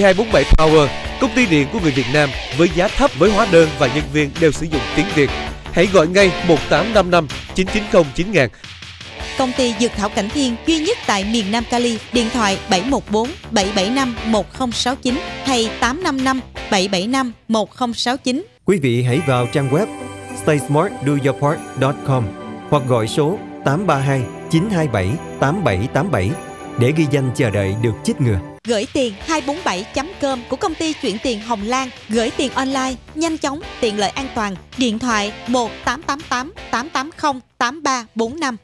V247 Power, công ty điện của người Việt Nam với giá thấp với hóa đơn và nhân viên đều sử dụng tiếng Việt. Hãy gọi ngay 1855 990 9000. Công ty Dược Thảo Cảnh Thiên duy nhất tại miền Nam Cali, điện thoại 714 775 1069 hay 855 775 1069. Quý vị hãy vào trang web staysmartdoyourpart.com hoặc gọi số 832 927 8787 để ghi danh chờ đợi được chích ngừa gửi tiền 247.com của công ty chuyển tiền Hồng Lan, gửi tiền online, nhanh chóng, tiện lợi an toàn. Điện thoại 1888 880 8345.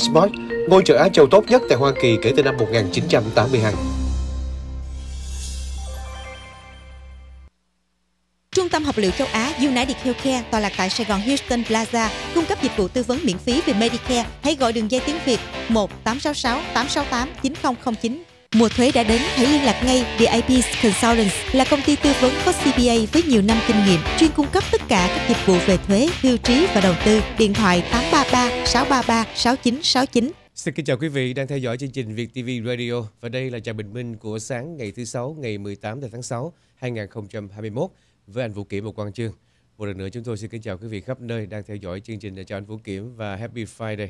Xbox, ngôi chợ Á Châu tốt nhất tại Hoa Kỳ kể từ năm 1982. Trung tâm học liệu châu Á United Healthcare tòa lạc tại Sài Gòn Houston Plaza cung cấp dịch vụ tư vấn miễn phí về Medicare. Hãy gọi đường dây tiếng Việt 1 866 868 9009. Mùa thuế đã đến, hãy liên lạc ngay VIP Consultants là công ty tư vấn có CPA với nhiều năm kinh nghiệm, chuyên cung cấp tất cả các dịch vụ về thuế, hưu trí và đầu tư. Điện thoại 833 633 6969. Xin kính chào quý vị đang theo dõi chương trình Việt TV Radio và đây là trà bình minh của sáng ngày thứ sáu ngày 18 tháng 6 2021 với anh Vũ Kiểm và Quang Trương. Một lần nữa chúng tôi xin kính chào quý vị khắp nơi đang theo dõi chương trình chào anh Vũ Kiểm và Happy Friday.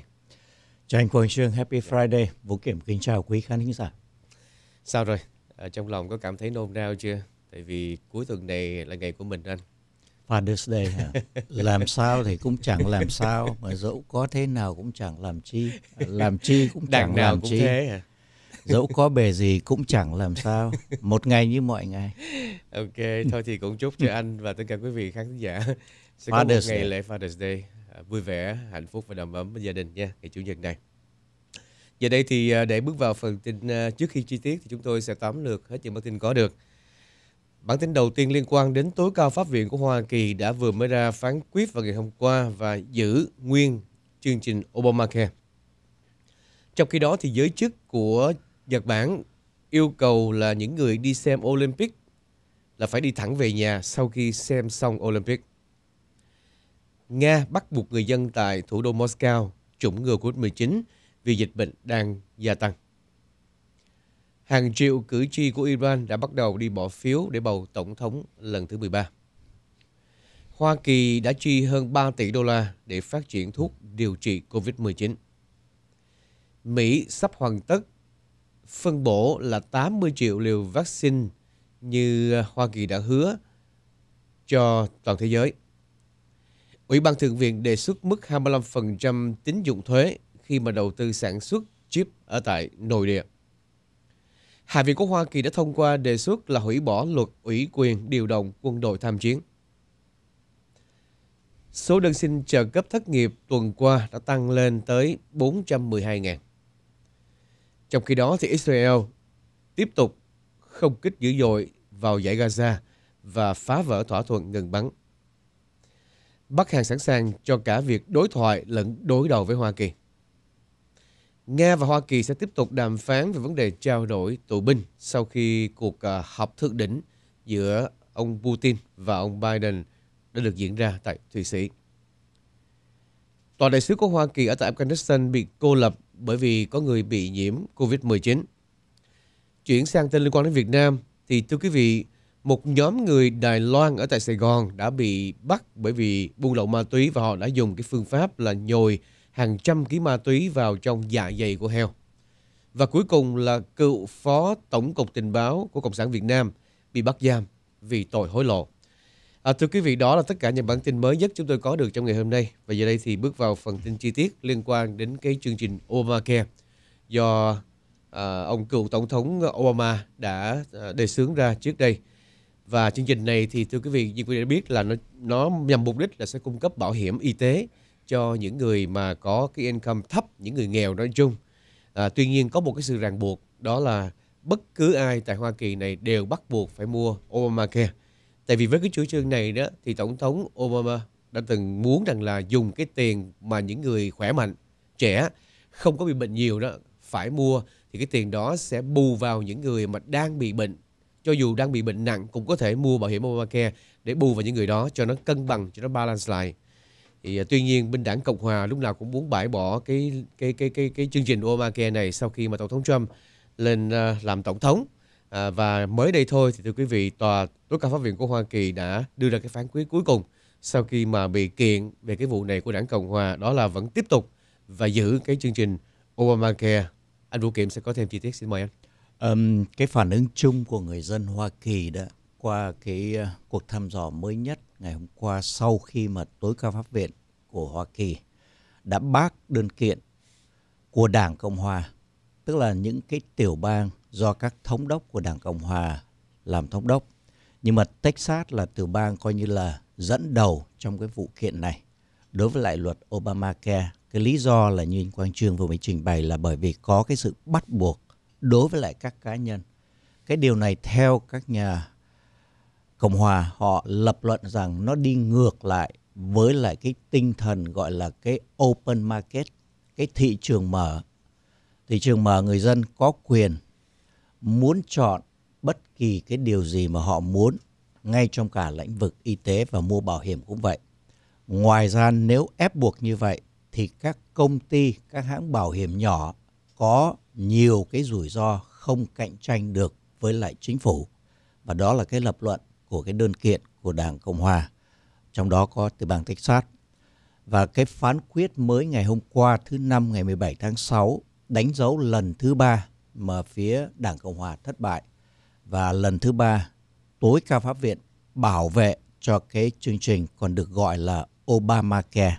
Chào anh Quang Trương, Happy Friday. Vũ Kiểm kính chào quý khán thính giả. Sao rồi? À, trong lòng có cảm thấy nôn nao chưa? Tại vì cuối tuần này là ngày của mình anh. Father's Day hả? làm sao thì cũng chẳng làm sao mà dẫu có thế nào cũng chẳng làm chi làm chi cũng chẳng Đằng nào làm cũng chi thế hả? dẫu có bề gì cũng chẳng làm sao một ngày như mọi ngày ok thôi thì cũng chúc cho anh và tất cả quý vị khán giả sẽ có Father's một ngày Day. lễ Father's Day à, vui vẻ hạnh phúc và đầm ấm với gia đình nha ngày chủ nhật này giờ đây thì à, để bước vào phần tin à, trước khi chi tiết thì chúng tôi sẽ tóm lược hết những bản tin có được Bản tin đầu tiên liên quan đến tối cao pháp viện của Hoa Kỳ đã vừa mới ra phán quyết vào ngày hôm qua và giữ nguyên chương trình Obamacare. Trong khi đó thì giới chức của Nhật Bản yêu cầu là những người đi xem Olympic là phải đi thẳng về nhà sau khi xem xong Olympic. Nga bắt buộc người dân tại thủ đô Moscow chủng ngừa COVID-19 vì dịch bệnh đang gia tăng. Hàng triệu cử tri của Iran đã bắt đầu đi bỏ phiếu để bầu tổng thống lần thứ 13. Hoa Kỳ đã chi hơn 3 tỷ đô la để phát triển thuốc điều trị COVID-19. Mỹ sắp hoàn tất phân bổ là 80 triệu liều vaccine như à, Hoa Kỳ đã hứa cho toàn thế giới. Ủy ban Thượng viện đề xuất mức 25% tín dụng thuế khi mà đầu tư sản xuất chip ở tại nội địa. Hạ viện của Hoa Kỳ đã thông qua đề xuất là hủy bỏ luật ủy quyền điều động quân đội tham chiến. Số đơn xin trợ cấp thất nghiệp tuần qua đã tăng lên tới 412.000. Trong khi đó thì Israel tiếp tục không kích dữ dội vào giải Gaza và phá vỡ thỏa thuận ngừng bắn. Bắc Hàn sẵn sàng cho cả việc đối thoại lẫn đối đầu với Hoa Kỳ. Nga và Hoa Kỳ sẽ tiếp tục đàm phán về vấn đề trao đổi tù binh sau khi cuộc à, họp thượng đỉnh giữa ông Putin và ông Biden đã được diễn ra tại Thụy Sĩ. Tòa đại sứ của Hoa Kỳ ở tại Afghanistan bị cô lập bởi vì có người bị nhiễm COVID-19. Chuyển sang tin liên quan đến Việt Nam, thì thưa quý vị, một nhóm người Đài Loan ở tại Sài Gòn đã bị bắt bởi vì buôn lậu ma túy và họ đã dùng cái phương pháp là nhồi hàng trăm ký ma túy vào trong dạ dày của heo. Và cuối cùng là cựu phó tổng cục tình báo của Cộng sản Việt Nam bị bắt giam vì tội hối lộ. À, thưa quý vị, đó là tất cả những bản tin mới nhất chúng tôi có được trong ngày hôm nay. Và giờ đây thì bước vào phần tin chi tiết liên quan đến cái chương trình Obamacare do à, ông cựu tổng thống Obama đã à, đề xướng ra trước đây. Và chương trình này thì thưa quý vị, như quý vị đã biết là nó nó nhằm mục đích là sẽ cung cấp bảo hiểm y tế cho những người mà có cái income thấp, những người nghèo nói chung. À, tuy nhiên có một cái sự ràng buộc đó là bất cứ ai tại Hoa Kỳ này đều bắt buộc phải mua Obamacare tại vì với cái chủ trương này đó thì tổng thống Obama đã từng muốn rằng là dùng cái tiền mà những người khỏe mạnh trẻ không có bị bệnh nhiều đó phải mua thì cái tiền đó sẽ bù vào những người mà đang bị bệnh cho dù đang bị bệnh nặng cũng có thể mua bảo hiểm Obamacare để bù vào những người đó cho nó cân bằng cho nó balance lại thì à, tuy nhiên bên đảng cộng hòa lúc nào cũng muốn bãi bỏ cái cái cái cái cái chương trình Obamacare này sau khi mà tổng thống Trump lên à, làm tổng thống À, và mới đây thôi thì thưa quý vị, tòa tối cao pháp viện của Hoa Kỳ đã đưa ra cái phán quyết cuối cùng sau khi mà bị kiện về cái vụ này của đảng Cộng hòa đó là vẫn tiếp tục và giữ cái chương trình Obamacare. Anh Vũ Kiệm sẽ có thêm chi tiết xin mời anh. Um, cái phản ứng chung của người dân Hoa Kỳ đã qua cái uh, cuộc thăm dò mới nhất ngày hôm qua sau khi mà tối cao pháp viện của Hoa Kỳ đã bác đơn kiện của Đảng Cộng hòa, tức là những cái tiểu bang do các thống đốc của Đảng Cộng Hòa làm thống đốc. Nhưng mà Texas là tiểu bang coi như là dẫn đầu trong cái vụ kiện này đối với lại luật Obamacare. Cái lý do là như anh Quang Trương vừa mới trình bày là bởi vì có cái sự bắt buộc đối với lại các cá nhân. Cái điều này theo các nhà Cộng Hòa họ lập luận rằng nó đi ngược lại với lại cái tinh thần gọi là cái open market, cái thị trường mở. Thị trường mở người dân có quyền muốn chọn bất kỳ cái điều gì mà họ muốn ngay trong cả lĩnh vực y tế và mua bảo hiểm cũng vậy. Ngoài ra nếu ép buộc như vậy thì các công ty, các hãng bảo hiểm nhỏ có nhiều cái rủi ro không cạnh tranh được với lại chính phủ. Và đó là cái lập luận của cái đơn kiện của Đảng Cộng Hòa, trong đó có từ bang Texas. Và cái phán quyết mới ngày hôm qua thứ năm ngày 17 tháng 6 đánh dấu lần thứ ba mà phía Đảng Cộng Hòa thất bại. Và lần thứ ba, tối cao pháp viện bảo vệ cho cái chương trình còn được gọi là Obamacare.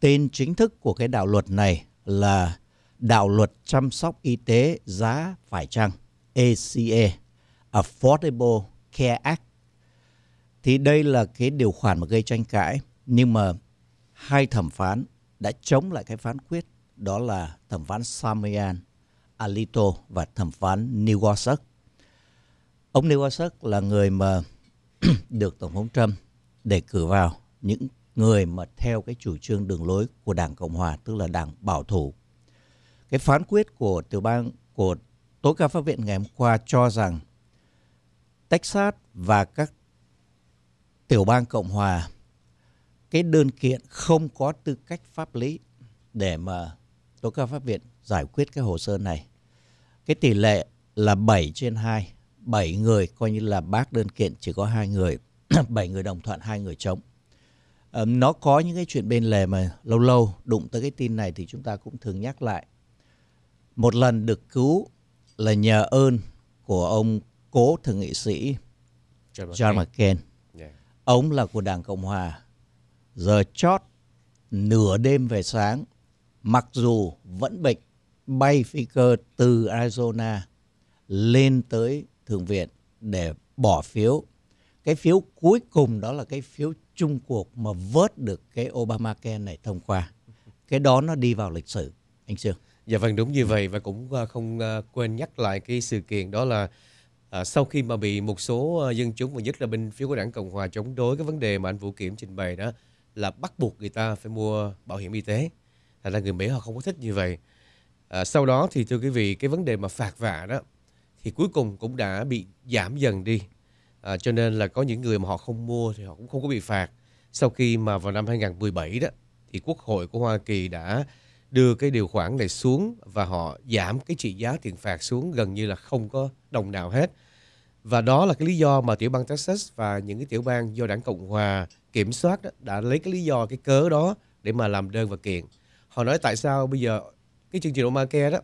Tên chính thức của cái đạo luật này là Đạo luật chăm sóc y tế giá phải chăng ACA Affordable Care Act. Thì đây là cái điều khoản mà gây tranh cãi nhưng mà hai thẩm phán đã chống lại cái phán quyết đó là thẩm phán Samian Alito và thẩm phán Neil Gorsuch. Ông Neil Gorsuch là người mà được Tổng thống Trump đề cử vào những người mà theo cái chủ trương đường lối của Đảng Cộng Hòa, tức là Đảng Bảo thủ. Cái phán quyết của tiểu bang của Tối cao Pháp viện ngày hôm qua cho rằng Texas và các tiểu bang Cộng Hòa cái đơn kiện không có tư cách pháp lý để mà Tối cao Pháp viện giải quyết cái hồ sơ này cái tỷ lệ là 7 trên 2 7 người coi như là bác đơn kiện chỉ có hai người 7 người đồng thuận hai người chống nó có những cái chuyện bên lề mà lâu lâu đụng tới cái tin này thì chúng ta cũng thường nhắc lại một lần được cứu là nhờ ơn của ông cố thượng nghị sĩ John McCain. John McCain. Yeah. Ông là của Đảng Cộng Hòa. Giờ chót nửa đêm về sáng, mặc dù vẫn bệnh bay phi cơ từ Arizona lên tới Thượng viện để bỏ phiếu. Cái phiếu cuối cùng đó là cái phiếu chung cuộc mà vớt được cái Obamacare này thông qua. Cái đó nó đi vào lịch sử, anh Sương. Dạ vâng đúng như vậy và cũng à, không à, quên nhắc lại cái sự kiện đó là à, sau khi mà bị một số dân chúng và nhất là bên phía của đảng Cộng hòa chống đối cái vấn đề mà anh Vũ Kiểm trình bày đó là bắt buộc người ta phải mua bảo hiểm y tế. Thành ra người Mỹ họ không có thích như vậy À, sau đó thì thưa quý vị, cái vấn đề mà phạt vạ đó thì cuối cùng cũng đã bị giảm dần đi. À, cho nên là có những người mà họ không mua thì họ cũng không có bị phạt. Sau khi mà vào năm 2017 đó thì Quốc hội của Hoa Kỳ đã đưa cái điều khoản này xuống và họ giảm cái trị giá tiền phạt xuống gần như là không có đồng nào hết. Và đó là cái lý do mà tiểu bang Texas và những cái tiểu bang do đảng Cộng Hòa kiểm soát đó, đã lấy cái lý do, cái cớ đó để mà làm đơn và kiện. Họ nói tại sao bây giờ cái chương trình Obamacare đó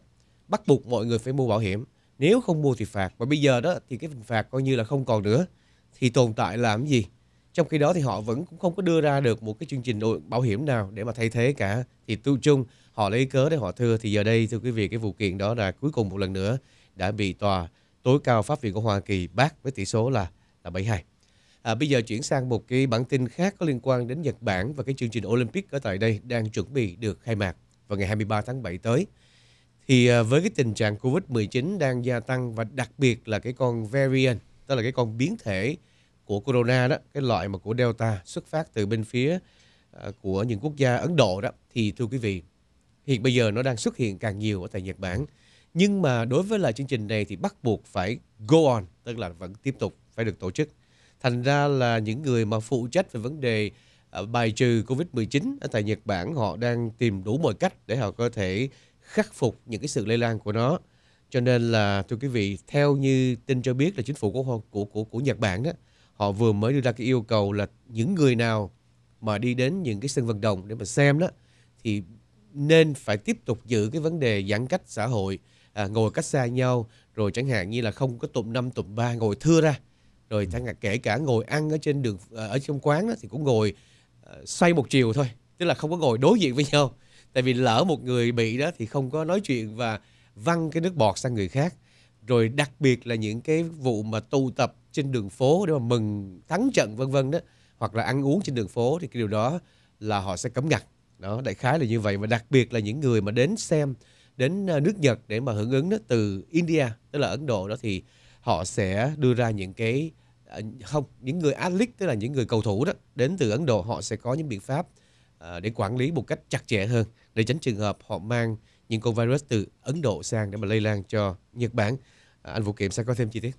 bắt buộc mọi người phải mua bảo hiểm nếu không mua thì phạt và bây giờ đó thì cái hình phạt coi như là không còn nữa thì tồn tại làm gì trong khi đó thì họ vẫn cũng không có đưa ra được một cái chương trình bảo hiểm nào để mà thay thế cả thì tu chung họ lấy cớ để họ thưa thì giờ đây thưa quý vị cái vụ kiện đó là cuối cùng một lần nữa đã bị tòa tối cao pháp viện của Hoa Kỳ bác với tỷ số là là 72. À, bây giờ chuyển sang một cái bản tin khác có liên quan đến Nhật Bản và cái chương trình Olympic ở tại đây đang chuẩn bị được khai mạc vào ngày 23 tháng 7 tới. Thì à, với cái tình trạng COVID-19 đang gia tăng và đặc biệt là cái con variant, tức là cái con biến thể của corona đó, cái loại mà của Delta xuất phát từ bên phía à, của những quốc gia Ấn Độ đó thì thưa quý vị, hiện bây giờ nó đang xuất hiện càng nhiều ở tại Nhật Bản. Nhưng mà đối với lại chương trình này thì bắt buộc phải go on, tức là vẫn tiếp tục phải được tổ chức. Thành ra là những người mà phụ trách về vấn đề uh, Ờ, bài trừ Covid-19 ở tại Nhật Bản họ đang tìm đủ mọi cách để họ có thể khắc phục những cái sự lây lan của nó. Cho nên là thưa quý vị, theo như tin cho biết là chính phủ của của của, của Nhật Bản đó, họ vừa mới đưa ra cái yêu cầu là những người nào mà đi đến những cái sân vận động để mà xem đó thì nên phải tiếp tục giữ cái vấn đề giãn cách xã hội, à, ngồi cách xa nhau, rồi chẳng hạn như là không có tụm năm tụm ba ngồi thưa ra rồi ừ. chẳng hạn kể cả ngồi ăn ở trên đường ờ, ở trong quán đó, thì cũng ngồi Ờ, xoay một chiều thôi tức là không có ngồi đối diện với nhau tại vì lỡ một người bị đó thì không có nói chuyện và văng cái nước bọt sang người khác rồi đặc biệt là những cái vụ mà tụ tập trên đường phố để mà mừng thắng trận vân vân đó hoặc là ăn uống trên đường phố thì cái điều đó là họ sẽ cấm ngặt đó đại khái là như vậy và đặc biệt là những người mà đến xem đến ờ, nước Nhật để mà hưởng ứng đó từ India tức là Ấn Độ đó thì họ sẽ đưa ra những cái Ờ, không những người athlete tức là những người cầu thủ đó đến từ Ấn Độ họ sẽ có những biện pháp ờ, để quản lý một cách chặt chẽ hơn để tránh trường hợp họ mang những con virus từ Ấn Độ sang để mà lây lan cho Nhật Bản. Ờ, anh Vũ Kiệm sẽ có thêm chi tiết.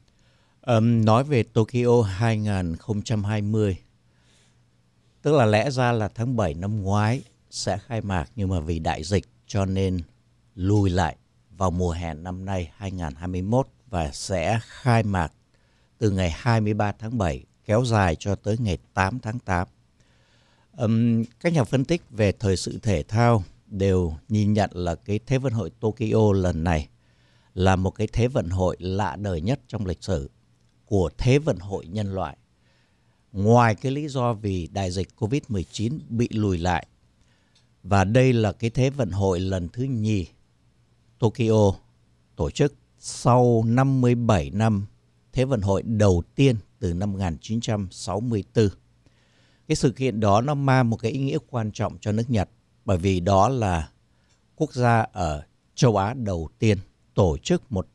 Um, nói về Tokyo 2020 tức là lẽ ra là tháng 7 năm ngoái sẽ khai mạc nhưng mà vì đại dịch cho nên lùi lại vào mùa hè năm nay 2021 và sẽ khai mạc từ ngày 23 tháng 7 kéo dài cho tới ngày 8 tháng 8. Um, các nhà phân tích về thời sự thể thao đều nhìn nhận là cái Thế vận hội Tokyo lần này là một cái Thế vận hội lạ đời nhất trong lịch sử của Thế vận hội nhân loại. Ngoài cái lý do vì đại dịch Covid-19 bị lùi lại và đây là cái Thế vận hội lần thứ nhì Tokyo tổ chức sau 57 năm Thế vận hội đầu tiên từ năm 1964. Cái sự kiện đó nó mang một cái ý nghĩa quan trọng cho nước Nhật bởi vì đó là quốc gia ở châu Á đầu tiên tổ chức một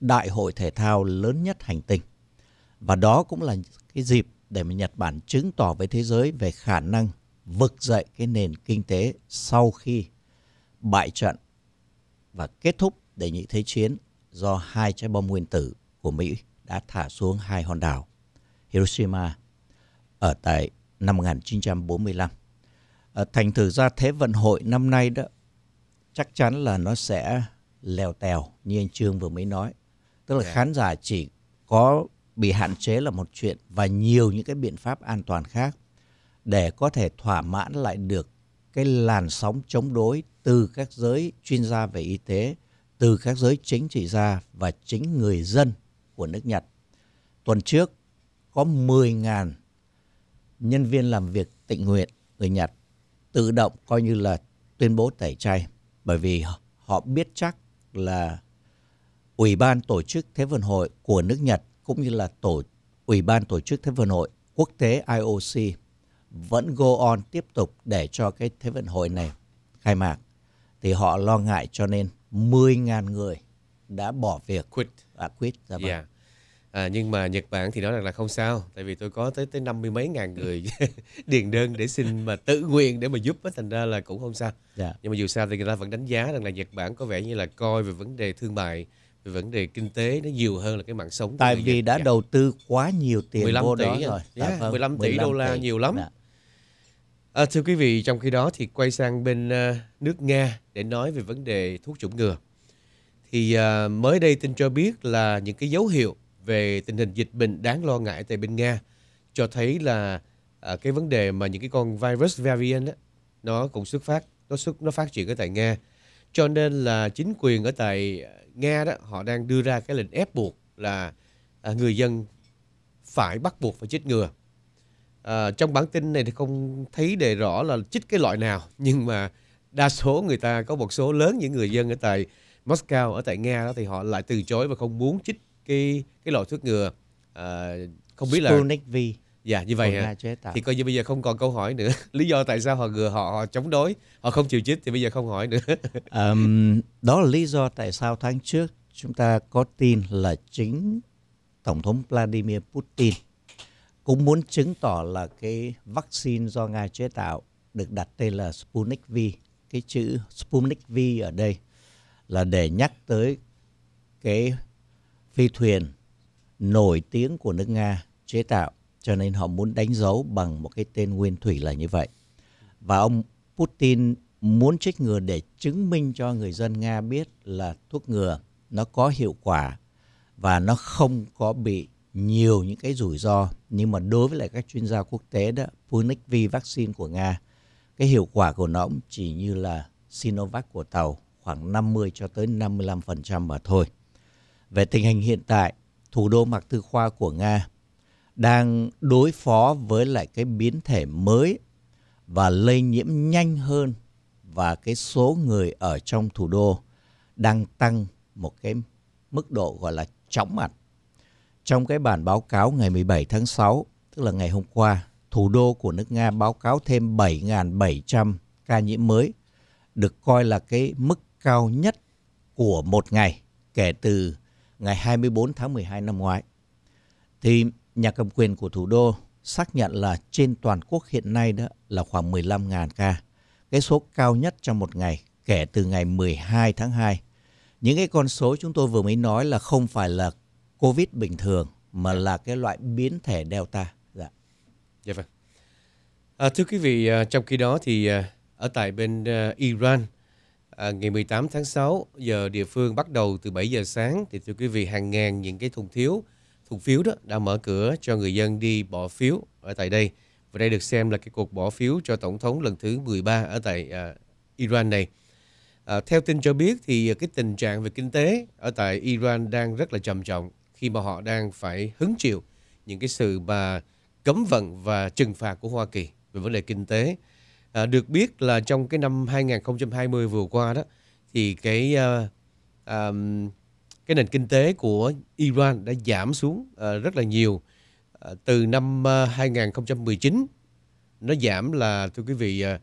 đại hội thể thao lớn nhất hành tinh. Và đó cũng là cái dịp để mà Nhật Bản chứng tỏ với thế giới về khả năng vực dậy cái nền kinh tế sau khi bại trận và kết thúc đề nhị thế chiến do hai trái bom nguyên tử của Mỹ đã thả xuống hai hòn đảo Hiroshima ở tại năm 1945. À, ờ, thành thử ra Thế vận hội năm nay đó chắc chắn là nó sẽ lèo tèo như anh Trương vừa mới nói. Tức là yeah. Dạ. khán giả chỉ có bị hạn chế là một chuyện và nhiều những cái biện pháp an toàn khác để có thể thỏa mãn lại được cái làn sóng chống đối từ các giới chuyên gia về y tế, từ các giới chính trị gia và chính người dân của nước Nhật. Tuần trước, có 10.000 nhân viên làm việc tình nguyện người Nhật tự động coi như là tuyên bố tẩy chay bởi vì họ biết chắc là Ủy ban Tổ chức Thế vận hội của nước Nhật cũng như là tổ Ủy ban Tổ chức Thế vận hội quốc tế IOC vẫn go on tiếp tục để cho cái Thế vận hội này khai mạc. Thì họ lo ngại cho nên 10.000 người đã bỏ việc quit à quit dạ vâng. yeah. À, nhưng mà Nhật Bản thì nói rằng là không sao, tại vì tôi có tới tới năm mươi mấy ngàn người điền đơn để xin mà tự nguyện để mà giúp, ấy, thành ra là cũng không sao. Yeah. Dạ. Nhưng mà dù sao thì người ta vẫn đánh giá rằng là Nhật Bản có vẻ như là coi về vấn đề thương mại, về vấn đề kinh tế nó nhiều hơn là cái mạng sống. Tại vì đã dạ. đầu tư quá nhiều tiền 15 vô tỷ đó rồi. Yeah, dạ, dạ vâng, 15 tỷ 15 đô la tỷ. nhiều lắm. Dạ. À, thưa quý vị, trong khi đó thì quay sang bên uh, nước Nga để nói về vấn đề thuốc chủng ngừa thì à, mới đây tin cho biết là những cái dấu hiệu về tình hình dịch bệnh đáng lo ngại tại bên Nga cho thấy là à, cái vấn đề mà những cái con virus variant đó, nó cũng xuất phát nó xuất nó phát triển ở tại Nga cho nên là chính quyền ở tại Nga đó họ đang đưa ra cái lệnh ép buộc là à, người dân phải bắt buộc phải chích ngừa à, trong bản tin này thì không thấy đề rõ là chích cái loại nào nhưng mà đa số người ta có một số lớn những người dân ở tại Moscow ở tại Nga đó thì họ lại từ chối và không muốn chích cái cái loại thuốc ngừa à, không biết là Sputnik V. Dạ như vậy hả? Thì coi như bây giờ không còn câu hỏi nữa. Lý do tại sao họ ngừa họ, họ chống đối, họ không chịu chích thì bây giờ không hỏi nữa. um, đó là lý do tại sao tháng trước chúng ta có tin là chính Tổng thống Vladimir Putin cũng muốn chứng tỏ là cái vaccine do nga chế tạo được đặt tên là Sputnik V. Cái chữ Sputnik V ở đây là để nhắc tới cái phi thuyền nổi tiếng của nước Nga chế tạo cho nên họ muốn đánh dấu bằng một cái tên nguyên thủy là như vậy. Và ông Putin muốn trích ngừa để chứng minh cho người dân Nga biết là thuốc ngừa nó có hiệu quả và nó không có bị nhiều những cái rủi ro. Nhưng mà đối với lại các chuyên gia quốc tế đó, Sputnik V vaccine của Nga, cái hiệu quả của nó cũng chỉ như là Sinovac của Tàu khoảng 50 cho tới 55% mà thôi. Về tình hình hiện tại, thủ đô Mạc Tư Khoa của Nga đang đối phó với lại cái biến thể mới và lây nhiễm nhanh hơn và cái số người ở trong thủ đô đang tăng một cái mức độ gọi là chóng mặt. Trong cái bản báo cáo ngày 17 tháng 6, tức là ngày hôm qua, thủ đô của nước Nga báo cáo thêm 7.700 ca nhiễm mới, được coi là cái mức cao nhất của một ngày kể từ ngày 24 tháng 12 năm ngoái. Thì nhà cầm quyền của thủ đô xác nhận là trên toàn quốc hiện nay đó là khoảng 15.000 ca. Cái số cao nhất trong một ngày kể từ ngày 12 tháng 2. Những cái con số chúng tôi vừa mới nói là không phải là COVID bình thường mà là cái loại biến thể Delta. Dạ. Dạ vâng. À, thưa quý vị, à, trong khi đó thì à, ở tại bên à, Iran à, ngày 18 tháng 6 giờ địa phương bắt đầu từ 7 giờ sáng thì thưa quý vị hàng ngàn những cái thùng thiếu thùng phiếu đó đã mở cửa cho người dân đi bỏ phiếu ở tại đây và đây được xem là cái cuộc bỏ phiếu cho tổng thống lần thứ 13 ở tại à, Iran này. À, theo tin cho biết thì cái tình trạng về kinh tế ở tại Iran đang rất là trầm trọng khi mà họ đang phải hứng chịu những cái sự mà cấm vận và trừng phạt của Hoa Kỳ về vấn đề kinh tế. À, được biết là trong cái năm 2020 vừa qua đó thì cái à, à, cái nền kinh tế của Iran đã giảm xuống à, rất là nhiều à, từ năm à, 2019 nó giảm là thưa quý vị à,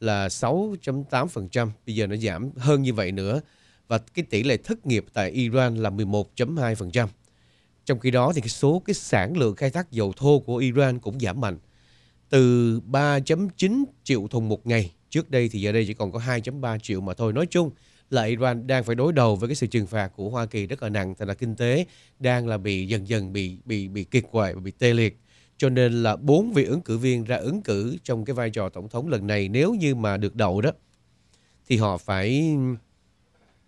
là 6.8% bây giờ nó giảm hơn như vậy nữa và cái tỷ lệ thất nghiệp tại Iran là 11.2%. Trong khi đó thì cái số cái sản lượng khai thác dầu thô của Iran cũng giảm mạnh từ 3.9 triệu thùng một ngày. Trước đây thì giờ đây chỉ còn có 2.3 triệu mà thôi. Nói chung là Iran đang phải đối đầu với cái sự trừng phạt của Hoa Kỳ rất là nặng, thành là kinh tế đang là bị dần dần bị bị bị kiệt quệ và bị tê liệt. Cho nên là bốn vị ứng cử viên ra ứng cử trong cái vai trò tổng thống lần này nếu như mà được đậu đó thì họ phải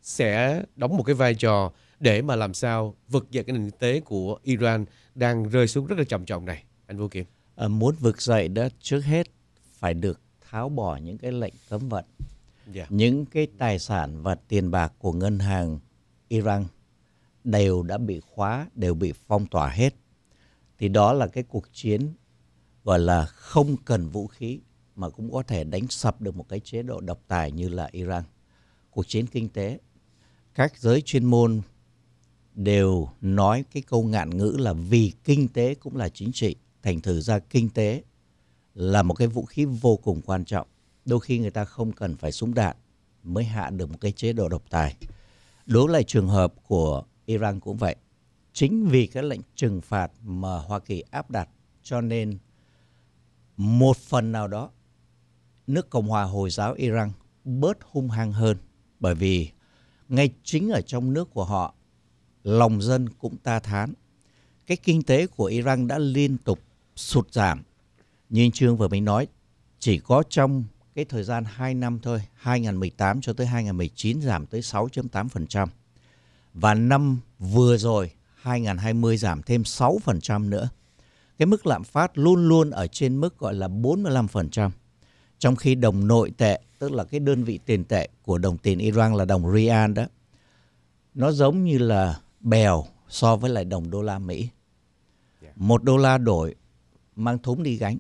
sẽ đóng một cái vai trò để mà làm sao vực dậy cái nền kinh tế của Iran đang rơi xuống rất là trầm trọng này. Anh Vũ Kiểm. Ờ, muốn vực dậy đó trước hết phải được tháo bỏ những cái lệnh cấm vận yeah. Dạ. những cái tài sản và tiền bạc của ngân hàng Iran đều đã bị khóa đều bị phong tỏa hết thì đó là cái cuộc chiến gọi là không cần vũ khí mà cũng có thể đánh sập được một cái chế độ độc tài như là Iran cuộc chiến kinh tế các giới chuyên môn đều nói cái câu ngạn ngữ là vì kinh tế cũng là chính trị thành thử ra kinh tế là một cái vũ khí vô cùng quan trọng đôi khi người ta không cần phải súng đạn mới hạ được một cái chế độ độc tài đối lại trường hợp của Iran cũng vậy chính vì cái lệnh trừng phạt mà Hoa Kỳ áp đặt cho nên một phần nào đó nước Cộng hòa Hồi giáo Iran bớt hung hăng hơn bởi vì ngay chính ở trong nước của họ lòng dân cũng ta thán cái kinh tế của Iran đã liên tục sụt giảm. Như anh Trương vừa mới nói, chỉ có trong cái thời gian 2 năm thôi, 2018 cho tới 2019 giảm tới 6.8%. Và năm vừa rồi, 2020 giảm thêm 6% nữa. Cái mức lạm phát luôn luôn ở trên mức gọi là 45%. Trong khi đồng nội tệ, tức là cái đơn vị tiền tệ của đồng tiền Iran là đồng Rian đó, nó giống như là bèo so với lại đồng đô la Mỹ. Dạ. Một đô la đổi mang thúng đi gánh.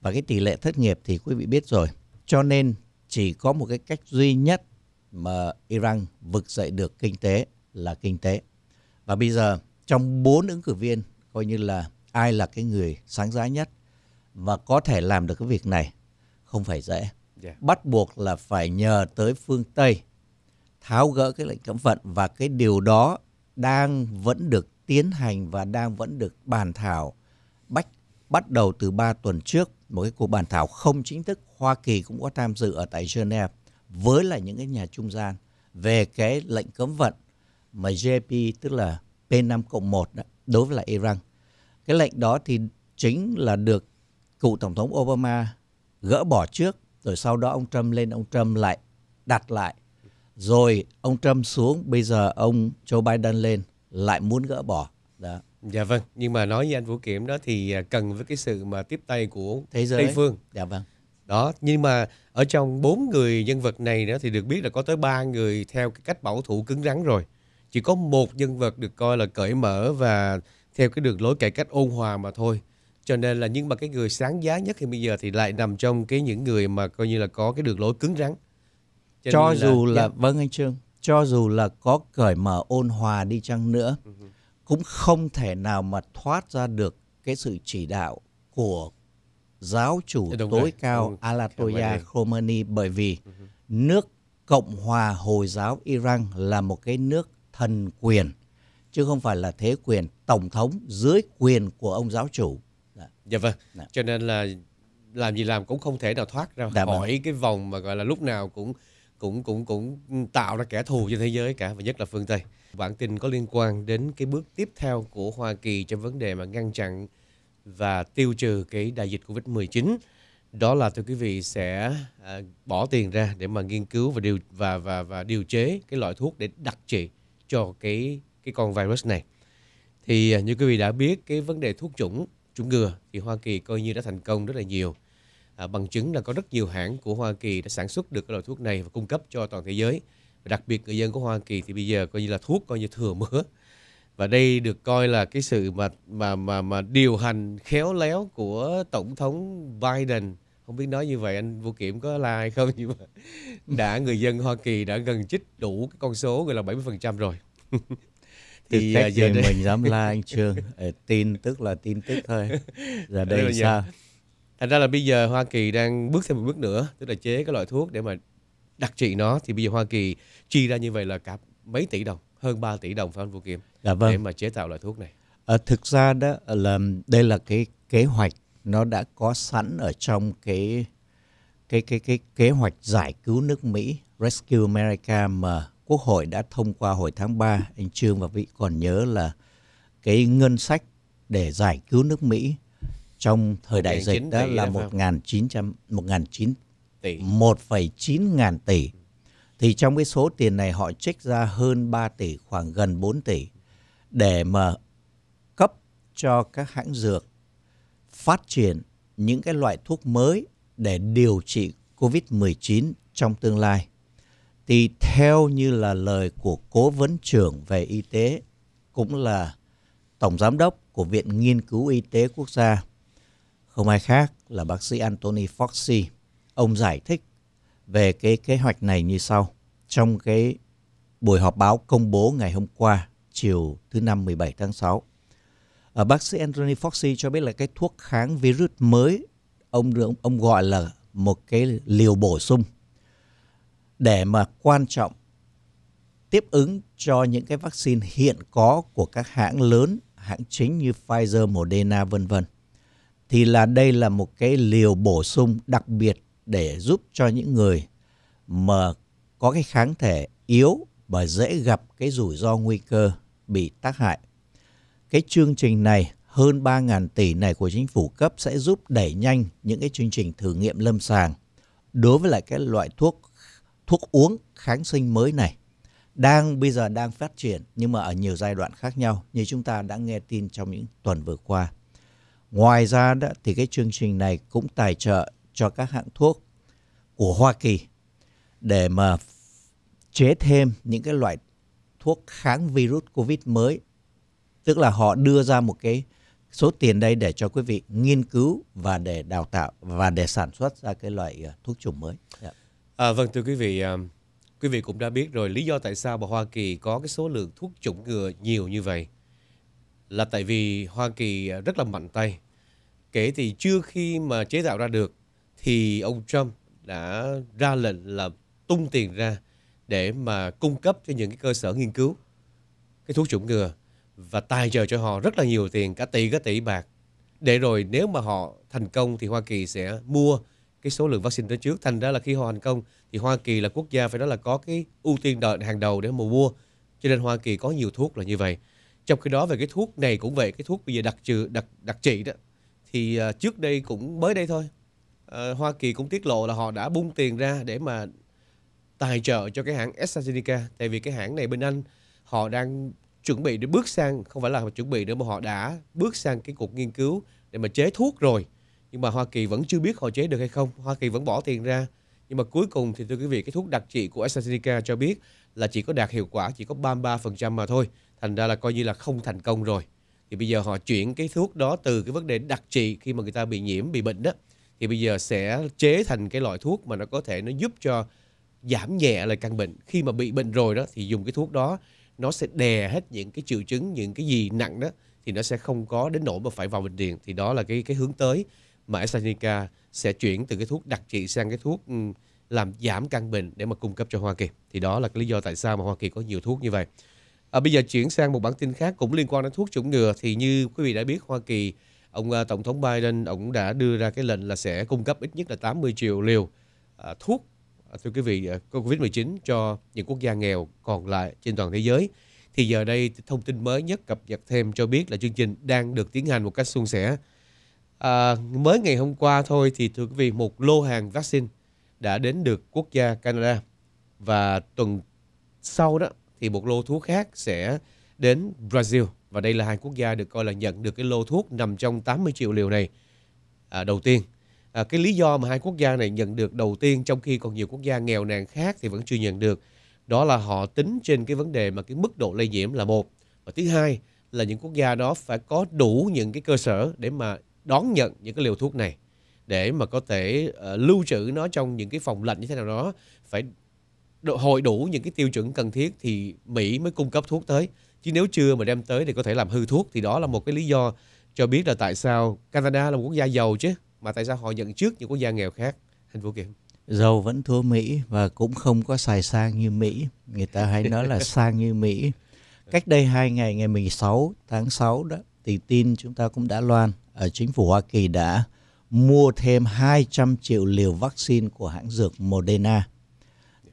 Và cái tỷ lệ thất nghiệp thì quý vị biết rồi. Cho nên chỉ có một cái cách duy nhất mà Iran vực dậy được kinh tế là kinh tế. Và bây giờ trong bốn ứng cử viên coi như là ai là cái người sáng giá nhất và có thể làm được cái việc này không phải dễ. Yeah. Dạ. Bắt buộc là phải nhờ tới phương Tây tháo gỡ cái lệnh cấm vận và cái điều đó đang vẫn được tiến hành và đang vẫn được bàn thảo bách bắt đầu từ 3 tuần trước một cái cuộc bàn thảo không chính thức Hoa Kỳ cũng có tham dự ở tại Geneva với lại những cái nhà trung gian về cái lệnh cấm vận mà JP tức là P5 cộng 1 đó, đối với lại Iran. Cái lệnh đó thì chính là được cựu tổng thống Obama gỡ bỏ trước rồi sau đó ông Trump lên ông Trump lại đặt lại rồi ông Trump xuống bây giờ ông Joe Biden lên lại muốn gỡ bỏ đó Dạ vâng, nhưng mà nói với anh Vũ Kiểm đó thì à, cần với cái sự mà tiếp tay của thế giới Tây phương. Dạ vâng. Đó, nhưng mà ở trong bốn người nhân vật này đó thì được biết là có tới ba người theo cái cách bảo thủ cứng rắn rồi. Chỉ có một nhân vật được coi là cởi mở và theo cái đường lối cải cách ôn hòa mà thôi. Cho nên là nhưng mà cái người sáng giá nhất thì bây giờ thì lại nằm trong cái những người mà coi như là có cái đường lối cứng rắn. Cho, cho dù là, là dạ. vâng anh Trương, cho dù là có cởi mở ôn hòa đi chăng nữa. Uh-huh cũng không thể nào mà thoát ra được cái sự chỉ đạo của giáo chủ dạ, Đúng tối rồi. cao ừ. Alatoya dạ, Khomeini bởi vì ừ nước Cộng hòa Hồi giáo Iran là một cái nước thần quyền chứ không phải là thế quyền tổng thống dưới quyền của ông giáo chủ. Đã. Dạ. dạ vâng. Đã. Cho nên là làm gì làm cũng không thể nào thoát ra Đã vâng. khỏi vâng. cái vòng mà gọi là lúc nào cũng cũng cũng cũng tạo ra kẻ thù trên thế giới cả và nhất là phương Tây. Bản tin có liên quan đến cái bước tiếp theo của Hoa Kỳ trong vấn đề mà ngăn chặn và tiêu trừ cái đại dịch Covid-19 đó là thưa quý vị sẽ à, bỏ tiền ra để mà nghiên cứu và điều và và và điều chế cái loại thuốc để đặc trị cho cái cái con virus này. Thì à, như quý vị đã biết cái vấn đề thuốc chủng chủng ngừa thì Hoa Kỳ coi như đã thành công rất là nhiều. À, bằng chứng là có rất nhiều hãng của Hoa Kỳ đã sản xuất được cái loại thuốc này và cung cấp cho toàn thế giới đặc biệt người dân của Hoa Kỳ thì bây giờ coi như là thuốc coi như thừa mứa và đây được coi là cái sự mà mà mà mà điều hành khéo léo của tổng thống Biden không biết nói như vậy anh Vũ Kiểm có la hay không nhưng mà đã người dân Hoa Kỳ đã gần chích đủ cái con số gọi là 70% rồi thì cách à, giờ đây... mình dám la anh Trương ờ, tin tức là tin tức thôi giờ đây sao thành ra là bây giờ Hoa Kỳ đang bước thêm một bước nữa tức là chế cái loại thuốc để mà đặc trị nó thì bây giờ Hoa Kỳ chi ra như vậy là cả mấy tỷ đồng hơn 3 tỷ đồng phải không Vũ Kim dạ, vâng. để mà chế tạo loại thuốc này à, thực ra đó là đây là cái kế hoạch nó đã có sẵn ở trong cái cái cái cái kế hoạch giải cứu nước Mỹ Rescue America mà Quốc hội đã thông qua hồi tháng 3 anh Trương và vị còn nhớ là cái ngân sách để giải cứu nước Mỹ trong thời đại dịch đó là 1900 1900 tỷ 1,9 ngàn tỷ thì trong cái số tiền này họ trích ra hơn 3 tỷ khoảng gần 4 tỷ để mà cấp cho các hãng dược phát triển những cái loại thuốc mới để điều trị COVID-19 trong tương lai. Thì theo như là lời của cố vấn trưởng về y tế cũng là tổng giám đốc của Viện Nghiên cứu Y tế Quốc gia, không ai khác là bác sĩ Anthony Fauci ông giải thích về cái kế hoạch này như sau. Trong cái buổi họp báo công bố ngày hôm qua, chiều thứ năm 17 tháng 6, ở ờ, bác sĩ Anthony Foxy cho biết là cái thuốc kháng virus mới ông ông, ông gọi là một cái liều bổ sung để mà quan trọng tiếp ứng cho những cái vaccine hiện có của các hãng lớn, hãng chính như Pfizer, Moderna vân vân. Thì là đây là một cái liều bổ sung đặc biệt để giúp cho những người mà có cái kháng thể yếu và dễ gặp cái rủi ro nguy cơ bị tác hại. Cái chương trình này hơn 3.000 tỷ này của chính phủ cấp sẽ giúp đẩy nhanh những cái chương trình thử nghiệm lâm sàng đối với lại cái loại thuốc thuốc uống kháng sinh mới này đang bây giờ đang phát triển nhưng mà ở nhiều giai đoạn khác nhau như chúng ta đã nghe tin trong những tuần vừa qua. Ngoài ra đó thì cái chương trình này cũng tài trợ cho các hãng thuốc của Hoa Kỳ để mà chế thêm những cái loại thuốc kháng virus Covid mới. Tức là họ đưa ra một cái số tiền đây để cho quý vị nghiên cứu và để đào tạo và để sản xuất ra cái loại ờ, thuốc chủng mới. Yeah. Dạ. À, vâng thưa quý vị, à, quý vị cũng đã biết rồi lý do tại sao mà Hoa Kỳ có cái số lượng thuốc chủng ngừa nhiều như vậy là tại vì Hoa Kỳ rất là mạnh tay. Kể thì chưa khi mà chế tạo ra được thì ông Trump đã ra lệnh là tung tiền ra để mà cung cấp cho những cái cơ sở nghiên cứu cái thuốc chủng ngừa và tài trợ cho họ rất là nhiều tiền cả tỷ cả tỷ bạc để rồi nếu mà họ thành công thì Hoa Kỳ sẽ mua cái số lượng vaccine tới trước thành ra là khi họ thành công thì Hoa Kỳ là quốc gia phải nói là có cái ưu tiên đợi hàng đầu để mà mua cho nên Hoa Kỳ có nhiều thuốc là như vậy trong khi đó về cái thuốc này cũng vậy cái thuốc bây giờ đặc trừ đặc đặc trị đó thì à, trước đây cũng mới đây thôi Ờ, Hoa Kỳ cũng tiết lộ là họ đã bung tiền ra để mà tài trợ cho cái hãng AstraZeneca tại vì cái hãng này bên Anh họ đang chuẩn bị để bước sang không phải là chuẩn bị nữa mà họ đã bước sang cái cuộc nghiên cứu để mà chế thuốc rồi nhưng mà Hoa Kỳ vẫn chưa biết họ chế được hay không Hoa Kỳ vẫn bỏ tiền ra nhưng mà cuối cùng thì thưa quý vị cái thuốc đặc trị của AstraZeneca cho biết là chỉ có đạt hiệu quả chỉ có 33% mà thôi thành ra là coi như là không thành công rồi thì bây giờ họ chuyển cái thuốc đó từ cái vấn đề đặc trị khi mà người ta bị nhiễm bị bệnh đó thì bây giờ sẽ chế thành cái loại thuốc mà nó có thể nó giúp cho giảm nhẹ lại căn bệnh khi mà bị bệnh rồi đó thì dùng cái thuốc đó nó sẽ đè hết những cái triệu chứng những cái gì nặng đó thì nó sẽ không có đến nỗi mà phải vào bệnh viện thì đó là cái cái hướng tới mà AstraZeneca sẽ chuyển từ cái thuốc đặc trị sang cái thuốc làm giảm căn bệnh để mà cung cấp cho Hoa Kỳ thì đó là cái lý do tại sao mà Hoa Kỳ có nhiều thuốc như vậy à, bây giờ chuyển sang một bản tin khác cũng liên quan đến thuốc chủng ngừa thì như quý vị đã biết Hoa Kỳ ông à, tổng thống Biden ông đã đưa ra cái lệnh là sẽ cung cấp ít nhất là 80 triệu liều uh, thuốc à, thưa quý vị uh, COVID-19 cho những quốc gia nghèo còn lại trên toàn thế giới. Thì giờ đây thông tin mới nhất cập nhật thêm cho biết là chương trình đang được tiến hành một cách suôn sẻ. À, mới ngày hôm qua thôi thì thưa quý vị một lô hàng vaccine đã đến được quốc gia Canada và tuần sau đó thì một lô thuốc khác sẽ đến Brazil và đây là hai quốc gia được coi là nhận được cái lô thuốc nằm trong 80 triệu liều này à, đầu tiên. À, cái lý do mà hai quốc gia này nhận được đầu tiên trong khi còn nhiều quốc gia nghèo nàn khác thì vẫn chưa nhận được đó là họ tính trên cái vấn đề mà cái mức độ lây nhiễm là một và thứ hai là những quốc gia đó phải có đủ những cái cơ sở để mà đón nhận những cái liều thuốc này để mà có thể uh, lưu trữ nó trong những cái phòng lạnh như thế nào đó phải hội đủ những cái tiêu chuẩn cần thiết thì Mỹ mới cung cấp thuốc tới chứ nếu chưa mà đem tới thì có thể làm hư thuốc thì đó là một cái lý do cho biết là tại sao Canada là một quốc gia giàu chứ mà tại sao họ nhận trước những quốc gia nghèo khác anh Vũ Kiệm giàu vẫn thua Mỹ và cũng không có xài sang như Mỹ người ta hay nói là sang như Mỹ cách đây hai ngày ngày 16 tháng 6 đó thì tin chúng ta cũng đã loan ở ờ, chính phủ Hoa Kỳ đã mua thêm 200 triệu liều vaccine của hãng dược Moderna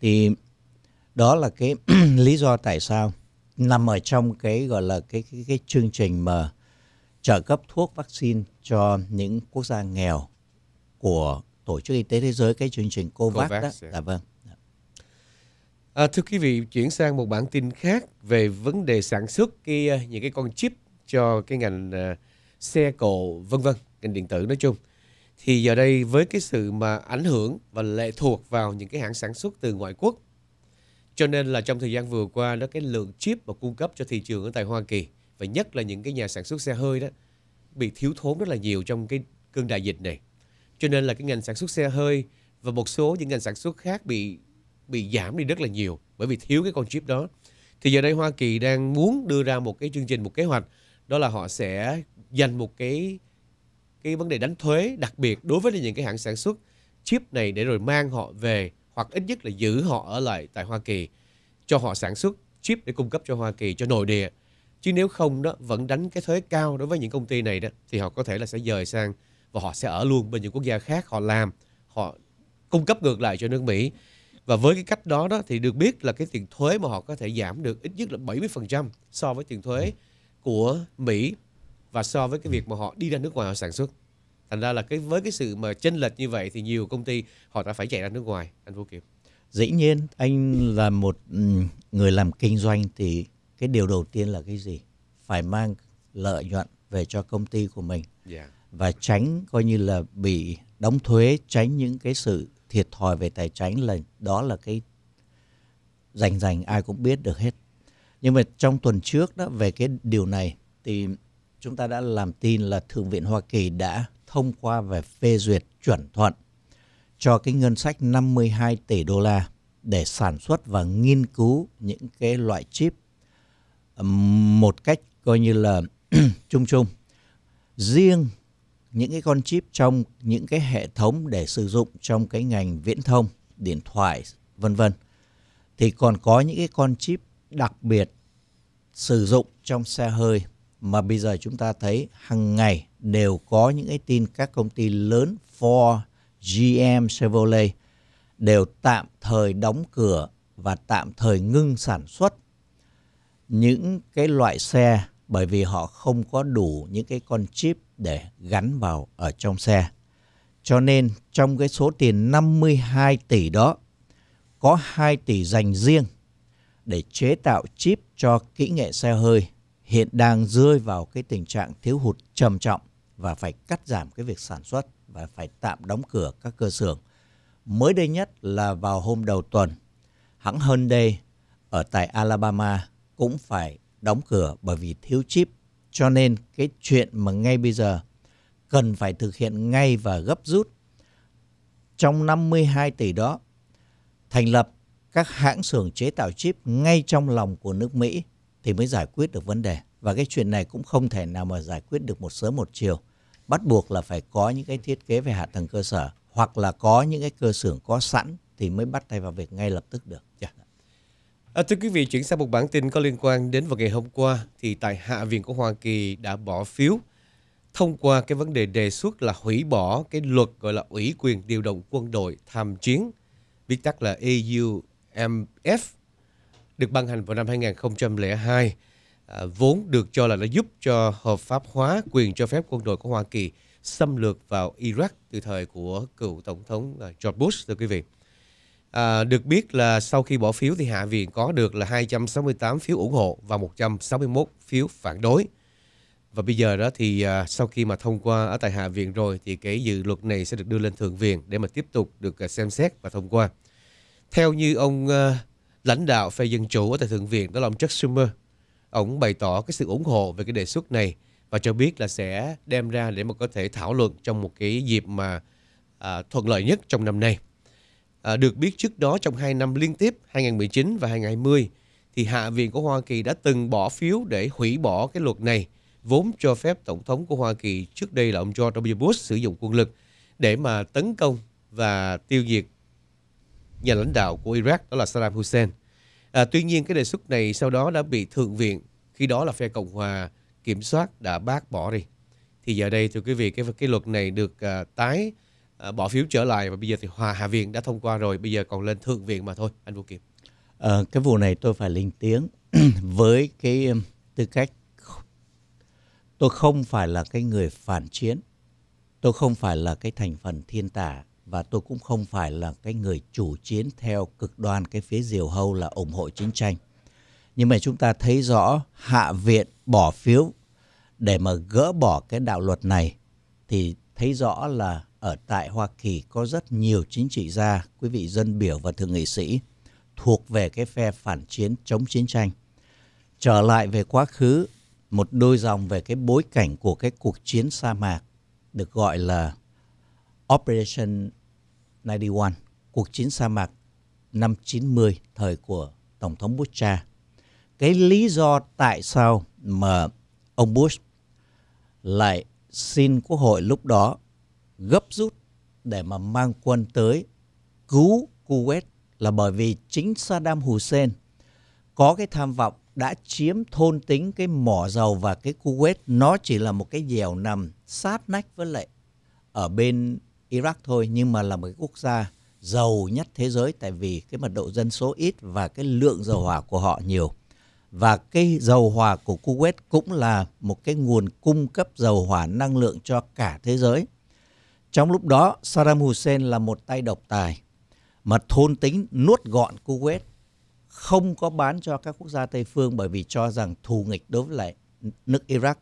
thì đó là cái lý do tại sao nằm ở trong cái gọi là cái cái, cái chương trình mà trợ cấp thuốc vaccine cho những quốc gia nghèo của tổ chức y tế thế giới cái chương trình covax, COVAX đó dạ. dạ vâng à, thưa quý vị chuyển sang một bản tin khác về vấn đề sản xuất cái ờ, những cái con chip cho cái ngành uh, xe cộ vân vân ngành điện tử nói chung thì giờ đây với cái sự mà ảnh hưởng và lệ thuộc vào những cái hãng sản xuất từ ngoại quốc cho nên là trong thời gian vừa qua đó cái lượng chip mà cung cấp cho thị trường ở tại Hoa Kỳ và nhất là những cái nhà sản xuất xe hơi đó bị thiếu thốn rất là nhiều trong cái cơn đại dịch này. Cho nên là cái ngành sản xuất xe hơi và một số những ngành sản xuất khác bị bị giảm đi rất là nhiều bởi vì thiếu cái con chip đó. Thì giờ đây Hoa Kỳ đang muốn đưa ra một cái chương trình, một kế hoạch đó là họ sẽ dành một cái cái vấn đề đánh thuế đặc biệt đối với những cái hãng sản xuất chip này để rồi mang họ về hoặc ít nhất là giữ họ ở lại tại Hoa Kỳ cho họ sản xuất chip để cung cấp cho Hoa Kỳ cho nội địa chứ nếu không đó vẫn đánh cái thuế cao đối với những công ty này đó thì họ có thể là sẽ dời sang và họ sẽ ở luôn bên những quốc gia khác họ làm họ cung cấp ngược lại cho nước Mỹ và với cái cách đó đó thì được biết là cái tiền thuế mà họ có thể giảm được ít nhất là 70% so với tiền thuế ừ. của Mỹ và so với cái việc mà họ đi ra nước ngoài họ sản xuất thành ra là cái với cái sự mà chênh lệch như vậy thì nhiều công ty họ đã phải chạy ra nước ngoài anh vũ kiệt dĩ nhiên anh là một người làm kinh doanh thì cái điều đầu tiên là cái gì phải mang lợi nhuận về cho công ty của mình yeah. Dạ. và tránh coi như là bị đóng thuế tránh những cái sự thiệt thòi về tài chính là đó là cái rành rành ai cũng biết được hết nhưng mà trong tuần trước đó về cái điều này thì chúng ta đã làm tin là thượng viện Hoa Kỳ đã thông qua về phê duyệt chuẩn thuận cho cái ngân sách 52 tỷ đô la để sản xuất và nghiên cứu những cái loại chip một cách coi như là chung chung. Riêng những cái con chip trong những cái hệ thống để sử dụng trong cái ngành viễn thông, điện thoại, vân vân thì còn có những cái con chip đặc biệt sử dụng trong xe hơi mà bây giờ chúng ta thấy hàng ngày đều có những cái tin các công ty lớn Ford, GM, Chevrolet đều tạm thời đóng cửa và tạm thời ngưng sản xuất những cái loại xe bởi vì họ không có đủ những cái con chip để gắn vào ở trong xe. Cho nên trong cái số tiền 52 tỷ đó có 2 tỷ dành riêng để chế tạo chip cho kỹ nghệ xe hơi hiện đang rơi vào cái tình trạng thiếu hụt trầm trọng và phải cắt giảm cái việc sản xuất và phải tạm đóng cửa các cơ xưởng. Mới đây nhất là vào hôm đầu tuần, hãng Hyundai ở tại Alabama cũng phải đóng cửa bởi vì thiếu chip. Cho nên cái chuyện mà ngay bây giờ cần phải thực hiện ngay và gấp rút. Trong 52 tỷ đó, thành lập các hãng xưởng chế tạo chip ngay trong lòng của nước Mỹ thì mới giải quyết được vấn đề và cái chuyện này cũng không thể nào mà giải quyết được một sớm một chiều bắt buộc là phải có những cái thiết kế về hạ tầng cơ sở hoặc là có những cái cơ xưởng có sẵn thì mới bắt tay vào việc ngay lập tức được. Yeah. Dạ. À, thưa quý vị, chuyển sang một bản tin có liên quan đến vào ngày hôm qua thì tại Hạ viện của Hoa Kỳ đã bỏ phiếu thông qua cái vấn đề đề xuất là hủy bỏ cái luật gọi là ủy quyền điều động quân đội tham chiến, viết tắt là EUMF được ban hành vào năm 2002 à, vốn được cho là đã giúp cho hợp pháp hóa quyền cho phép quân đội của Hoa Kỳ xâm lược vào Iraq từ thời của cựu tổng thống à, George Bush thưa quý vị. À, được biết là sau khi bỏ phiếu thì Hạ viện có được là 268 phiếu ủng hộ và 161 phiếu phản đối. Và bây giờ đó thì à, sau khi mà thông qua ở tại Hạ viện rồi thì cái dự luật này sẽ được đưa lên Thượng viện để mà tiếp tục được à, xem xét và thông qua. Theo như ông lãnh đạo phe Dân Chủ ở tại Thượng viện đó là ông Chuck Schumer. Ông bày tỏ cái sự ủng hộ về cái đề xuất này và cho biết là sẽ đem ra để mà có thể thảo luận trong một cái dịp mà à, thuận lợi nhất trong năm nay. À, được biết trước đó trong hai năm liên tiếp 2019 và 2020 thì Hạ viện của Hoa Kỳ đã từng bỏ phiếu để hủy bỏ cái luật này vốn cho phép Tổng thống của Hoa Kỳ trước đây là ông George W. Bush sử dụng quân lực để mà tấn công và tiêu diệt nhà lãnh đạo của Iraq đó là Saddam Hussein. À, tuy nhiên cái đề xuất này sau đó đã bị Thượng viện khi đó là phe Cộng hòa kiểm soát đã bác bỏ đi. Thì giờ đây thưa quý vị cái cái luật này được à, tái à, bỏ phiếu trở lại và bây giờ thì Hòa Hạ viện đã thông qua rồi, bây giờ còn lên Thượng viện mà thôi, anh Vũ Kim. À, ờ, cái vụ này tôi phải lên tiếng với cái um, tư cách tôi không phải là cái người phản chiến tôi không phải là cái thành phần thiên tả và tôi cũng không phải là cái người chủ chiến theo cực đoan cái phía diều hâu là ủng hộ chiến tranh. Nhưng mà chúng ta thấy rõ Hạ viện bỏ phiếu để mà gỡ bỏ cái đạo luật này thì thấy rõ là ở tại Hoa Kỳ có rất nhiều chính trị gia, quý vị dân biểu và thượng nghị sĩ thuộc về cái phe phản chiến chống chiến tranh. Trở lại về quá khứ, một đôi dòng về cái bối cảnh của cái cuộc chiến sa mạc được gọi là Operation 91, cuộc chiến sa mạc năm 90 thời của Tổng thống Bush cha. Cái lý do tại sao mà ông Bush lại xin quốc hội lúc đó gấp rút để mà mang quân tới cứu Kuwait là bởi vì chính Saddam Hussein có cái tham vọng đã chiếm thôn tính cái mỏ dầu và cái Kuwait nó chỉ là một cái dẻo nằm sát nách với lại ở bên Iraq thôi nhưng mà là một quốc gia giàu nhất thế giới tại vì cái mật độ dân số ít và cái lượng dầu hỏa của họ nhiều. Và cái dầu hỏa của Kuwait cũng là một cái nguồn cung cấp dầu hỏa năng lượng cho cả thế giới. Trong lúc đó, Saddam Hussein là một tay độc tài mà thôn tính nuốt gọn Kuwait không có bán cho các quốc gia Tây phương bởi vì cho rằng thù nghịch đối với lại nước Iraq.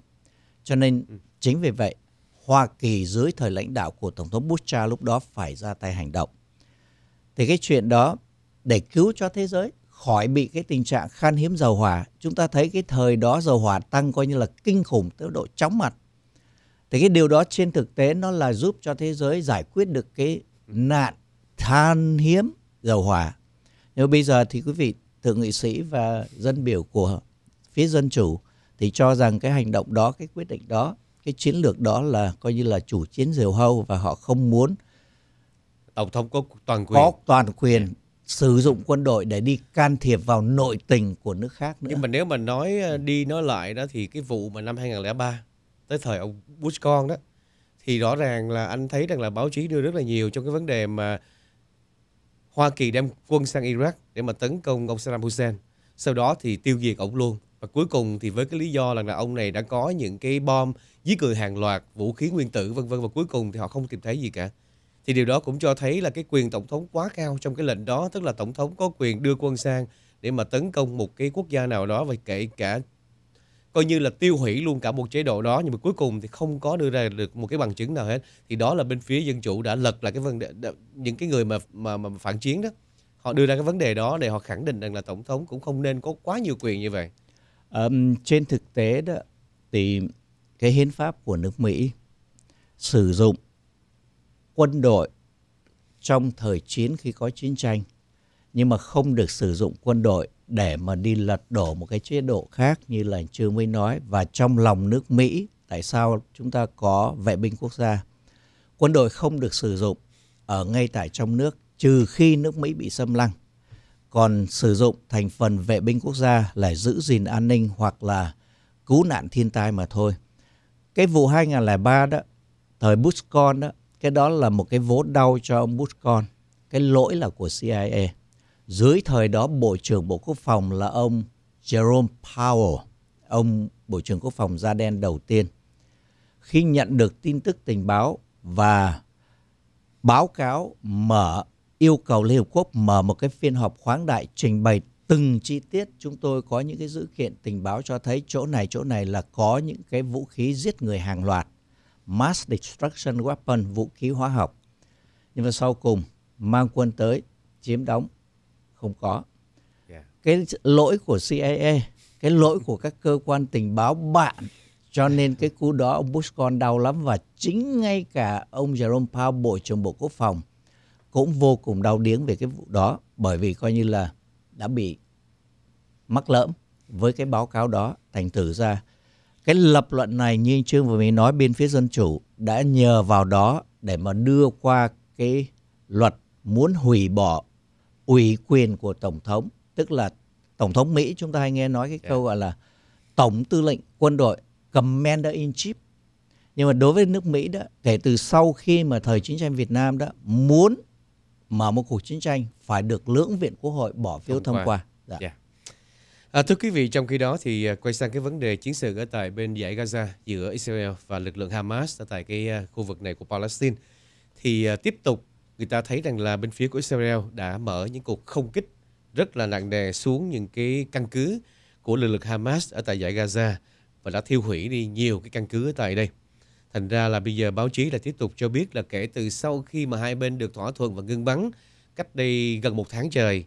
Cho nên ừ. chính vì vậy Hoa Kỳ dưới thời lãnh đạo của Tổng thống Bush cha lúc đó phải ra tay hành động. Thì cái chuyện đó để cứu cho thế giới khỏi bị cái tình trạng khan hiếm dầu hỏa. Chúng ta thấy cái thời đó dầu hỏa tăng coi như là kinh khủng tới độ chóng mặt. Thì cái điều đó trên thực tế nó là giúp cho thế giới giải quyết được cái nạn than hiếm dầu hỏa. Nhưng bây giờ thì quý vị thượng nghị sĩ và dân biểu của phía dân chủ thì cho rằng cái hành động đó, cái quyết định đó cái chiến lược đó là coi như là chủ chiến diều hâu và họ không muốn tổng thống có toàn quyền có toàn quyền sử dụng quân đội để đi can thiệp vào nội tình của nước khác nữa. Nhưng mà nếu mà nói ờ, đi nói lại đó thì cái vụ mà năm 2003 tới thời ông Bush con đó thì rõ ràng là anh thấy rằng là báo chí đưa rất là nhiều trong cái vấn đề mà Hoa Kỳ đem quân sang Iraq để mà tấn công ông Saddam Hussein. Sau đó thì tiêu diệt ổng luôn và cuối cùng thì với cái lý do là, là ông này đã có những cái bom dưới cười hàng loạt vũ khí nguyên tử vân vân và cuối cùng thì họ không tìm thấy gì cả thì điều đó cũng cho thấy là cái quyền tổng thống quá cao trong cái lệnh đó tức là tổng thống có quyền đưa quân sang để mà tấn công một cái quốc gia nào đó và kể cả coi như là tiêu hủy luôn cả một chế độ đó nhưng mà cuối cùng thì không có đưa ra được một cái bằng chứng nào hết thì đó là bên phía dân chủ đã lật là cái vấn đề những cái người mà mà mà phản chiến đó họ đưa ra cái vấn đề đó để họ khẳng định rằng là tổng thống cũng không nên có quá nhiều quyền như vậy um, trên thực tế đó thì cái hiến pháp của nước Mỹ sử dụng quân đội trong thời chiến khi có chiến tranh nhưng mà không được sử dụng quân đội để mà đi lật đổ một cái chế độ khác như là chưa mới nói và trong lòng nước Mỹ tại sao chúng ta có vệ binh quốc gia quân đội không được sử dụng ở ngay tại trong nước trừ khi nước Mỹ bị xâm lăng còn sử dụng thành phần vệ binh quốc gia là giữ gìn an ninh hoặc là cứu nạn thiên tai mà thôi. Cái vụ 2003 đó, thời Bush con đó, cái đó là một cái vố đau cho ông Bush con. Cái lỗi là của CIA. Dưới thời đó Bộ trưởng Bộ Quốc phòng là ông Jerome Powell, ông Bộ trưởng Quốc phòng da đen đầu tiên. Khi nhận được tin tức tình báo và báo cáo mở yêu cầu Liên Hợp Quốc mở một cái phiên họp khoáng đại trình bày từng chi tiết chúng tôi có những cái dữ kiện tình báo cho thấy chỗ này chỗ này là có những cái vũ khí giết người hàng loạt mass destruction weapon vũ khí hóa học nhưng mà sau cùng mang quân tới chiếm đóng không có cái lỗi của CIA cái lỗi của các cơ quan tình báo bạn cho nên cái cú đó ông Bush còn đau lắm và chính ngay cả ông Jerome Powell Bộ trưởng Bộ Quốc phòng cũng vô cùng đau điếng về cái vụ đó bởi vì coi như là đã bị mắc lỡm với cái báo cáo đó thành thử ra cái lập luận này như trương vừa mới nói bên phía dân chủ đã nhờ vào đó để mà đưa qua cái luật muốn hủy bỏ ủy quyền của tổng thống tức là tổng thống mỹ chúng ta hay nghe nói cái dạ. câu gọi là tổng tư lệnh quân đội commander in chief nhưng mà đối với nước mỹ đó kể từ sau khi mà thời chiến tranh việt nam đó muốn mà một cuộc chiến tranh phải được lưỡng viện quốc hội bỏ phiếu thông, qua. Dạ. Yeah. Dạ. À, thưa quý vị, trong khi đó thì à, quay sang cái vấn đề chiến sự ở tại bên giải Gaza giữa Israel và lực lượng Hamas ở tại cái à, khu vực này của Palestine thì à, tiếp tục người ta thấy rằng là bên phía của Israel đã mở những cuộc không kích rất là nặng nề xuống những cái căn cứ của lực lượng Hamas ở tại giải Gaza và đã thiêu hủy đi nhiều cái căn cứ ở tại đây. Thành ra là bây giờ báo chí là tiếp tục cho biết là kể từ sau khi mà hai bên được thỏa thuận và ngưng bắn cách đây gần một tháng trời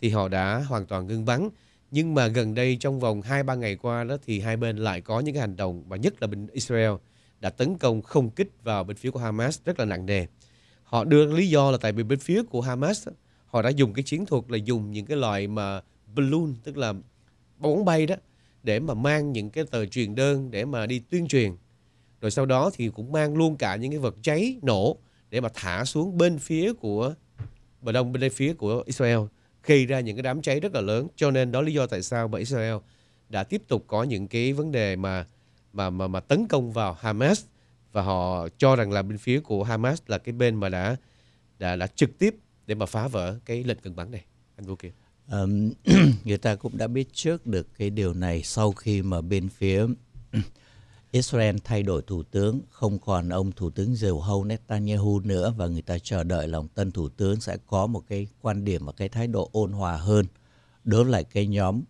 thì họ đã hoàn toàn ngưng bắn. Nhưng mà gần đây trong vòng 2-3 ngày qua đó thì hai bên lại có những cái hành động và nhất là bên Israel đã tấn công không kích vào bên phía của Hamas rất là nặng nề. Họ đưa lý do là tại vì bên phía của Hamas họ đã dùng cái chiến thuật là dùng những cái loại mà balloon tức là bóng bay đó để mà mang những cái tờ truyền đơn để mà đi tuyên truyền rồi sau đó thì cũng mang luôn cả những cái vật cháy nổ để mà thả xuống bên phía của bờ đông bên phía của Israel gây ra những cái đám cháy rất là lớn cho nên đó lý do tại sao mà Israel đã tiếp tục có những cái vấn đề mà mà mà mà tấn công vào Hamas và họ cho rằng là bên phía của Hamas là cái bên mà đã đã đã trực tiếp để mà phá vỡ cái lệnh ngừng bắn này anh Vũ kia um, người ta cũng đã biết trước được cái điều này sau khi mà bên phía Israel thay đổi thủ tướng, không còn ông thủ tướng diều hâu Netanyahu nữa và người ta chờ đợi là ông tân thủ tướng sẽ có một cái quan điểm và cái thái độ ôn hòa hơn đối lại cái nhóm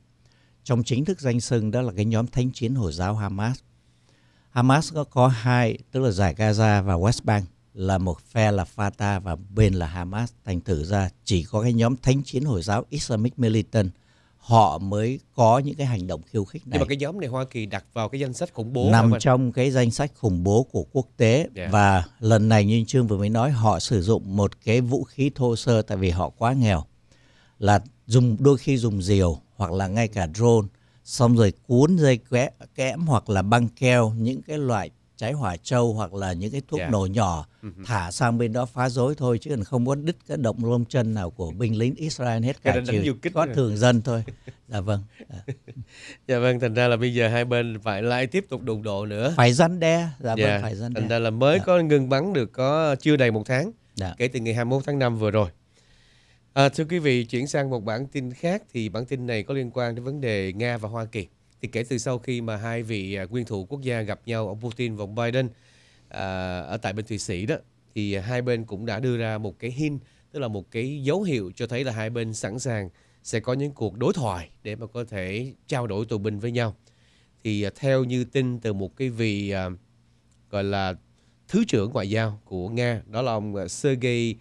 trong chính thức danh sưng đó là cái nhóm thánh chiến Hồi giáo Hamas. Hamas có có hai, tức là giải Gaza và West Bank là một phe là Fatah và bên là Hamas. Thành thử ra chỉ có cái nhóm thánh chiến Hồi giáo Islamic Militant họ mới có những cái hành động khiêu khích này. Nhưng mà cái nhóm này Hoa Kỳ đặt vào cái danh sách khủng bố nằm trong cái danh sách khủng bố của quốc tế yeah. Dạ. và lần này như Trương vừa mới nói họ sử dụng một cái vũ khí thô sơ tại vì họ quá nghèo là dùng đôi khi dùng diều hoặc là ngay cả drone xong rồi cuốn dây kẽ, kẽm hoặc là băng keo những cái loại cháy hỏa trâu hoặc là những cái thuốc yeah. Dạ. nổ nhỏ ừ thả sang bên đó phá rối thôi chứ còn không muốn đứt cái động lông chân nào của binh lính Israel hết cả trừ có thường dân thôi dạ vâng dạ. dạ vâng thành ra là bây giờ hai bên phải lại tiếp tục đụng độ nữa phải răn đe dạ, dạ vâng phải răn đe thành ra là mới dạ. có ngừng bắn được có chưa đầy một tháng dạ. kể từ ngày 21 tháng 5 vừa rồi à, thưa quý vị chuyển sang một bản tin khác thì bản tin này có liên quan đến vấn đề nga và hoa kỳ thì kể từ sau khi mà hai vị à, nguyên thủ quốc gia gặp nhau ông Putin và ông Biden à, ở tại bên Thụy Sĩ đó thì hai bên cũng đã đưa ra một cái hint tức là một cái dấu hiệu cho thấy là hai bên sẵn sàng sẽ có những cuộc đối thoại để mà có thể trao đổi tù binh với nhau thì à, theo như tin từ một cái vị à, gọi là thứ trưởng ngoại giao của Nga đó là ông à, Sergei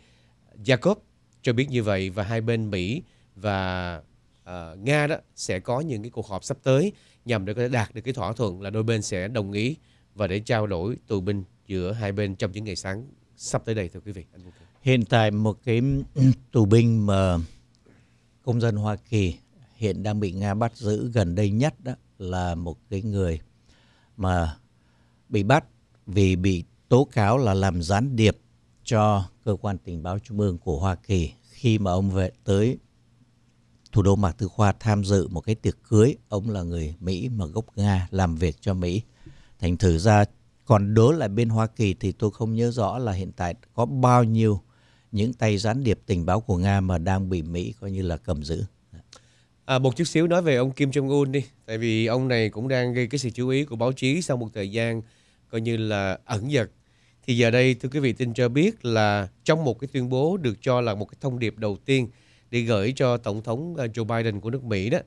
Yakov cho biết như vậy và hai bên Mỹ và uh, Nga đó sẽ có những cái cuộc họp sắp tới nhằm để có thể đạt được cái thỏa thuận là đôi bên sẽ đồng ý và để trao đổi tù binh giữa hai bên trong những ngày sáng sắp tới đây thưa quý vị. Hiện tại một cái tù binh mà công dân Hoa Kỳ hiện đang bị Nga bắt giữ gần đây nhất đó là một cái người mà bị bắt vì bị tố cáo là làm gián điệp cho cơ quan tình báo trung ương của Hoa Kỳ khi mà ông về tới thủ đô Mạc Tư Khoa tham dự một cái tiệc cưới. Ông là người Mỹ mà gốc Nga làm việc cho Mỹ. Thành thử ra còn đố lại bên Hoa Kỳ thì tôi không nhớ rõ là hiện tại có bao nhiêu những tay gián điệp tình báo của Nga mà đang bị Mỹ coi như là cầm giữ. À, một chút xíu nói về ông Kim Jong-un đi. Tại vì ông này cũng đang gây cái sự chú ý của báo chí sau một thời gian coi như là ẩn giật Thì giờ đây thưa quý vị tin cho biết là trong một cái tuyên bố được cho là một cái thông điệp đầu tiên để gửi cho Tổng thống ờ, Joe Biden của nước Mỹ đó.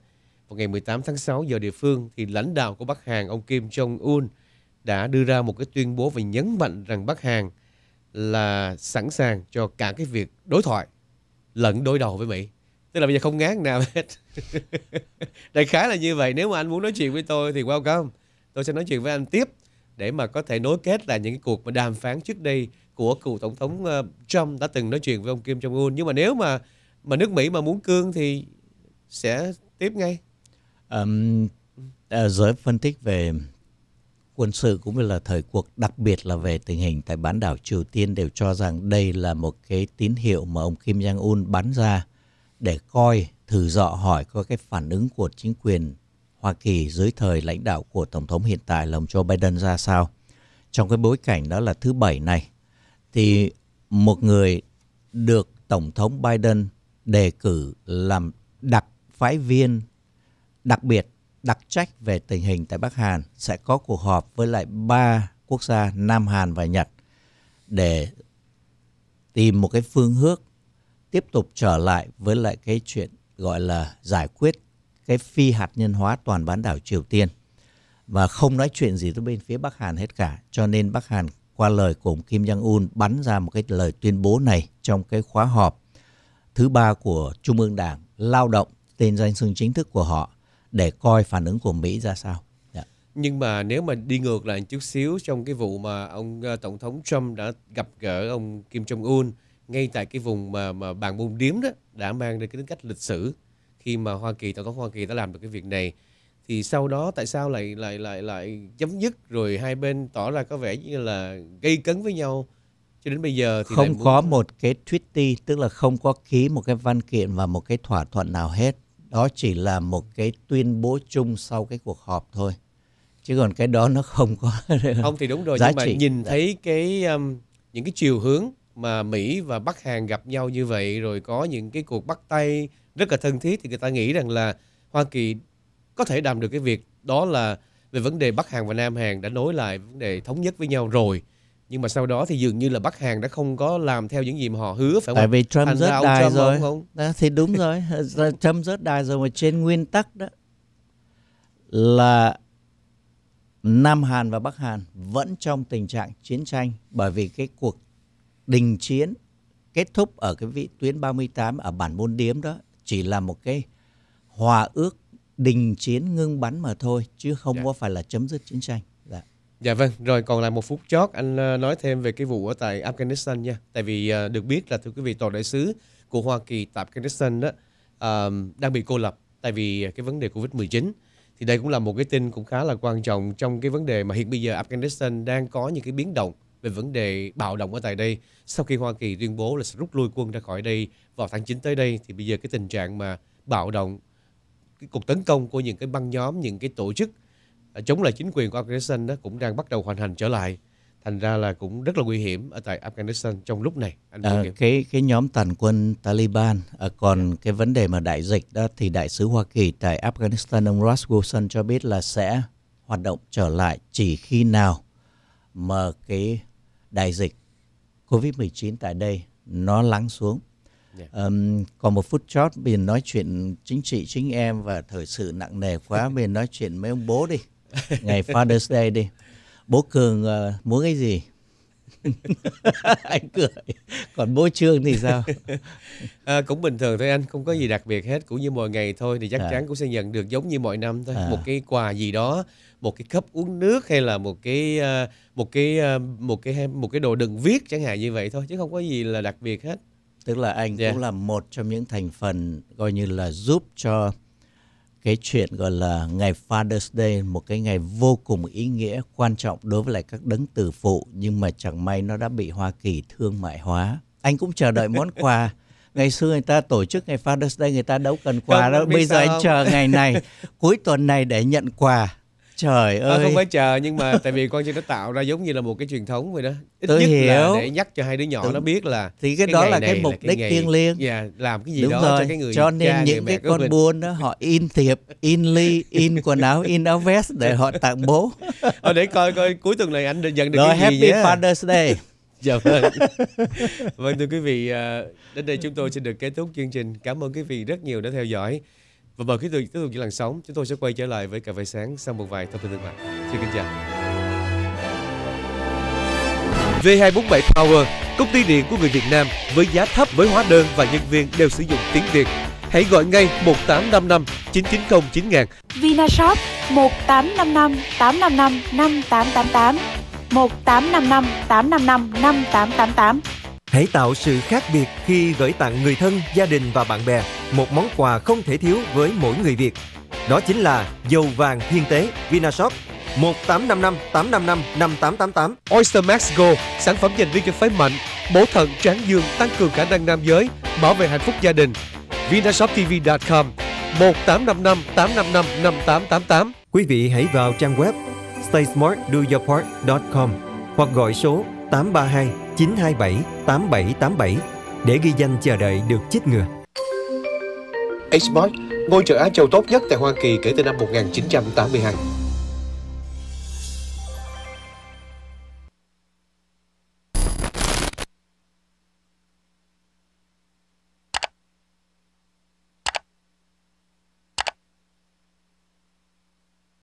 Vào ngày 18 tháng 6 giờ địa phương thì lãnh đạo của Bắc Hàn ông Kim Jong-un đã đưa ra một cái tuyên bố và nhấn mạnh rằng Bắc Hàn là sẵn sàng cho cả cái việc đối thoại lẫn đối đầu với Mỹ. Tức là bây giờ không ngán nào hết. Đại khái là như vậy. Nếu mà anh muốn nói chuyện với tôi thì welcome. Tôi sẽ nói chuyện với anh tiếp để mà có thể nối kết là những cuộc mà đàm phán trước đây của cựu tổng thống ờ, Trump đã từng nói chuyện với ông Kim Jong Un. Nhưng mà nếu mà mà nước Mỹ mà muốn cương thì sẽ tiếp ngay um, giới phân tích về quân sự cũng như là thời cuộc đặc biệt là về tình hình tại bán đảo Triều Tiên đều cho rằng đây là một cái tín hiệu mà ông Kim Jong Un bắn ra để coi thử dọ hỏi có cái phản ứng của chính quyền Hoa Kỳ dưới thời lãnh đạo của tổng thống hiện tại là ông Joe Biden ra sao trong cái bối cảnh đó là thứ bảy này thì một người được tổng thống Biden đề cử làm đặc phái viên đặc biệt đặc trách về tình hình tại Bắc Hàn sẽ có cuộc họp với lại ba quốc gia Nam Hàn và Nhật để tìm một cái phương hướng tiếp tục trở lại với lại cái chuyện gọi là giải quyết cái phi hạt nhân hóa toàn bán đảo Triều Tiên và không nói chuyện gì tới bên phía Bắc Hàn hết cả cho nên Bắc Hàn qua lời của Kim Jong Un bắn ra một cái lời tuyên bố này trong cái khóa họp thứ ba của Trung ương Đảng, lao động, tên danh xưng chính thức của họ để coi phản ứng của Mỹ ra sao. Yeah. Dạ. Nhưng mà nếu mà đi ngược lại chút xíu trong cái vụ mà ông ờ, Tổng thống Trump đã gặp gỡ ông Kim Jong-un ngay tại cái vùng mà, mà bàn môn điếm đó đã mang đến cái tính cách lịch sử khi mà Hoa Kỳ Tổng thống Hoa Kỳ đã làm được cái việc này thì sau đó tại sao lại lại lại lại chấm dứt rồi hai bên tỏ ra có vẻ như là gây cấn với nhau cho đến bây giờ thì không muốn... có một cái treaty tức là không có ký một cái văn kiện và một cái thỏa thuận nào hết đó chỉ là một cái tuyên bố chung sau cái cuộc họp thôi chứ còn cái đó nó không có không thì đúng rồi giá nhưng mà nhìn dạ. thấy cái um, những cái chiều hướng mà Mỹ và Bắc Hàn gặp nhau như vậy rồi có những cái cuộc bắt tay rất là thân thiết thì người ta nghĩ rằng là Hoa Kỳ có thể làm được cái việc đó là về vấn đề Bắc Hàn và Nam Hàn đã nối lại vấn đề thống nhất với nhau rồi nhưng mà sau đó thì dường như là Bắc Hàn đã không có làm theo những gì mà họ hứa phải không? Tại vì Trump Thành rớt đài Trump rồi. Không? không? Đó, thì đúng rồi, Trump rớt đài rồi mà trên nguyên tắc đó là Nam Hàn và Bắc Hàn vẫn trong tình trạng chiến tranh bởi vì cái cuộc đình chiến kết thúc ở cái vị tuyến 38 ở bản môn điếm đó chỉ là một cái hòa ước đình chiến ngưng bắn mà thôi chứ không yeah. Dạ. có phải là chấm dứt chiến tranh. Dạ vâng, rồi còn lại một phút chót anh ờ, nói thêm về cái vụ ở tại Afghanistan nha. Tại vì ờ, được biết là thưa quý vị tòa đại sứ của Hoa Kỳ tại Afghanistan đó uh, đang bị cô lập tại vì cái vấn đề Covid-19. Thì đây cũng là một cái tin cũng khá là quan trọng trong cái vấn đề mà hiện bây giờ Afghanistan đang có những cái biến động về vấn đề bạo động ở tại đây sau khi Hoa Kỳ tuyên bố là sẽ rút lui quân ra khỏi đây vào tháng 9 tới đây thì bây giờ cái tình trạng mà bạo động cái cuộc tấn công của những cái băng nhóm những cái tổ chức Ờ, chống lại chính quyền của Afghanistan đó cũng đang bắt đầu hoàn thành trở lại thành ra là cũng rất là nguy hiểm ở tại Afghanistan trong lúc này. Anh à, cái cái nhóm tàn quân Taliban à, còn cái vấn đề mà đại dịch đó thì đại sứ Hoa Kỳ tại Afghanistan ông Ross Wilson cho biết là sẽ hoạt động trở lại chỉ khi nào mà cái đại dịch Covid-19 tại đây nó lắng xuống. Yeah. Dạ. Um, còn một phút chót mình nói chuyện chính trị chính em và thời sự nặng nề quá mình nói chuyện mấy ông bố đi. ngày Father's Day đi bố cường uh, muốn cái gì anh cười còn bố trương thì sao à, cũng bình thường thôi anh không có gì đặc biệt hết cũng như mọi ngày thôi thì chắc à. chắn cũng sẽ nhận được giống như mọi năm thôi à. một cái quà gì đó một cái cốc uống nước hay là một cái ờ, một cái ờ, một cái một cái đồ đựng viết chẳng hạn như vậy thôi chứ không có gì là đặc biệt hết tức là anh yeah. Dạ. cũng là một trong những thành phần coi như là giúp cho cái chuyện gọi là ngày Father's Day một cái ngày vô cùng ý nghĩa quan trọng đối với lại các đấng tử phụ nhưng mà chẳng may nó đã bị Hoa Kỳ thương mại hóa anh cũng chờ đợi món quà ngày xưa người ta tổ chức ngày Father's Day người ta đâu cần quà đâu bây giờ anh chờ ngày này cuối tuần này để nhận quà trời ơi không phải chờ nhưng mà tại vì con chưa nó tạo ra giống như là một cái truyền thống vậy đó ít Tôi nhất hiểu. là để nhắc cho hai đứa nhỏ Tôi... nó biết là thì cái, cái đó là cái mục đích ngày... thiêng liêng yeah, dạ, làm cái gì Đúng đó rồi. cho cái người cho nên cha, những cái con mình. buôn đó họ in thiệp in ly in quần áo in áo vest để họ tặng bố ờ, để coi coi cuối tuần này anh nhận được rồi, cái happy gì happy Father's Day dạ vâng vâng thưa quý vị ờ, đến đây chúng tôi xin được kết thúc chương trình cảm ơn quý vị rất nhiều đã theo dõi và mời quý vị tiếp tục những làn sóng chúng tôi sẽ quay trở lại với cà phê sáng sau một vài thông tin thương mại xin kính chào V247 Power, công ty điện của người Việt Nam với giá thấp với hóa đơn và nhân viên đều sử dụng tiếng Việt. Hãy gọi ngay 1855 990 9000. Vinashop 1855 855 5888 1855 855 5888 Hãy tạo sự khác biệt khi gửi tặng người thân, gia đình và bạn bè một món quà không thể thiếu với mỗi người Việt. Đó chính là dầu vàng thiên tế Vinashop 1855 855 5888. Oyster Max Go, sản phẩm dành riêng cho phái mạnh, bổ thận, tráng dương, tăng cường khả năng nam giới, bảo vệ hạnh phúc gia đình. VinashopTV.com 1855 855 5888. Quý vị hãy vào trang web staysmartdoyourpart.com hoặc gọi số 832 927 8787 để ghi danh chờ đợi được chích ngừa. Xbox, ngôi chợ Á Châu tốt nhất tại Hoa Kỳ kể từ năm 1982.